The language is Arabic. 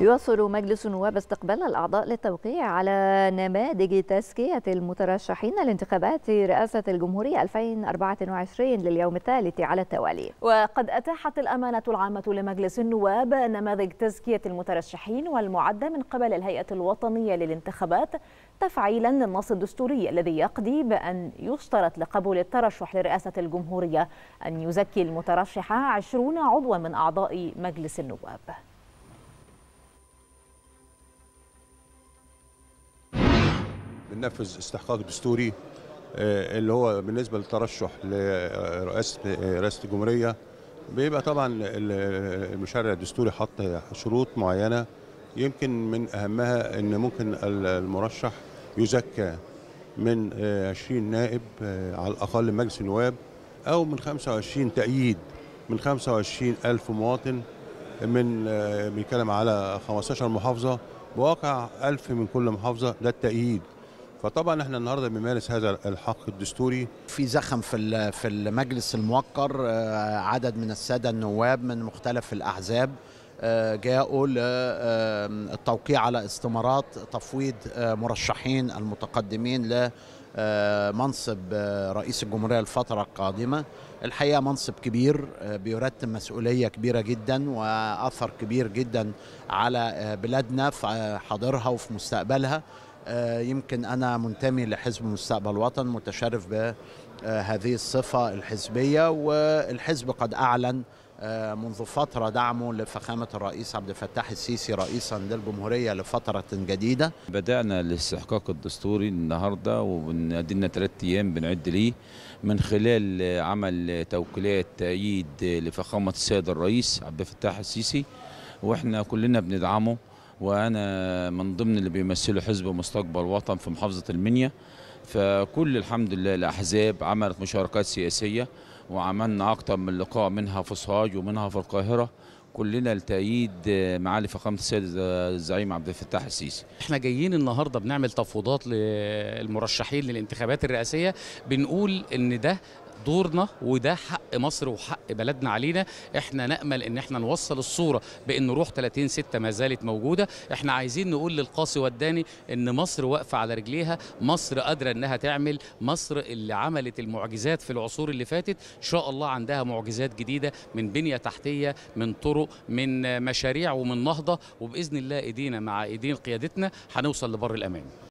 يواصل مجلس النواب استقبال الأعضاء للتوقيع على نماذج تزكية المترشحين لانتخابات رئاسة الجمهورية 2024 لليوم الثالث على التوالي وقد أتاحت الأمانة العامة لمجلس النواب نماذج تزكية المترشحين والمعدة من قبل الهيئة الوطنية للانتخابات تفعيلا للنص الدستوري الذي يقضي بأن يشترط لقبول الترشح لرئاسة الجمهورية أن يزكي المترشح 20 عضوا من أعضاء مجلس النواب بننفذ استحقاق دستوري آه، اللي هو بالنسبه للترشح لرئاسه رئاسه الجمهوريه بيبقى طبعا المشرع الدستوري حط شروط معينه يمكن من اهمها ان ممكن المرشح يزكى من 20 آه، نائب آه، على الاقل مجلس النواب او من 25 تأييد من 25 ألف مواطن من بيتكلم على 15 محافظة بواقع 1000 من كل محافظة ده التأييد فطبعا احنا النهارده بنمارس هذا الحق الدستوري في زخم في في المجلس الموقر آه، عدد من الساده النواب من مختلف الاحزاب آه، جاءوا للتوقيع على استمارات تفويض آه، مرشحين المتقدمين لمنصب رئيس الجمهوريه الفتره القادمه الحقيقه منصب كبير بيرتب مسؤوليه كبيره جدا واثر كبير جدا على بلادنا في حاضرها وفي مستقبلها آه، يمكن أنا منتمي لحزب مستقبل وطن متشرف بهذه آه، الصفة الحزبية والحزب قد أعلن آه، منذ فترة دعمه لفخامة الرئيس عبد الفتاح السيسي رئيسا للجمهورية لفترة جديدة بدأنا الاستحقاق الدستوري النهاردة وبنقدلنا ثلاثة أيام بنعد ليه من خلال عمل توكيلات تأييد لفخامة السيد الرئيس عبد الفتاح السيسي وإحنا كلنا بندعمه وانا من ضمن اللي بيمثلوا حزب مستقبل وطن في محافظه المنيا فكل الحمد لله الاحزاب عملت مشاركات سياسيه وعملنا اكثر من لقاء منها في صهاج ومنها في القاهره كلنا لتأييد معالي فخامة السيد الزعيم عبد الفتاح السيسي. احنا جايين النهارده بنعمل تفويضات للمرشحين للانتخابات الرئاسية بنقول ان ده دورنا وده حق مصر وحق بلدنا علينا احنا نامل ان احنا نوصل الصوره بان روح 30 6 ما زالت موجوده احنا عايزين نقول للقاصي والداني ان مصر واقفه على رجليها مصر قادره انها تعمل مصر اللي عملت المعجزات في العصور اللي فاتت ان شاء الله عندها معجزات جديده من بنيه تحتيه من طرق من مشاريع ومن نهضه وباذن الله ايدينا مع ايدين قيادتنا هنوصل لبر الامان